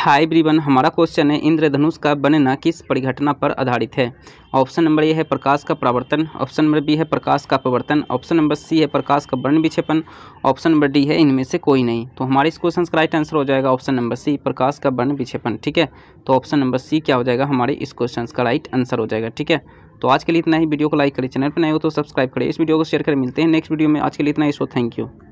high ब्रीवन हमारा question है इंद्रधनुष का बनना किस परिघटना पर आधारित है ऑप्शन नंबर ए है प्रकाश का प्रावर्तन ऑप्शन नंबर बी है प्रकाश का प्रवर्तन ऑप्शन नंबर सी है प्रकाश का वर्ण विक्षेपण ऑप्शन नंबर डी है इनमें से कोई नहीं तो हमारे इस क्वेश्चन का राइट आंसर हो जाएगा ऑप्शन नंबर सी प्रकाश का वर्ण विक्षेपण ठीक है तो ऑप्शन नंबर सी क्या हो जाएगा हमारे इस क्वेश्चन का राइट आंसर हो जाएगा ठीक है तो आज के लिए इतना ही वीडियो को लाइक करें चैनल पर नए हो तो सब्सक्राइब करें इस वीडियो को शेयर करें मिलते हैं नेक्स्ट वीडियो में आज के लिए इतना ही सो थैंक यू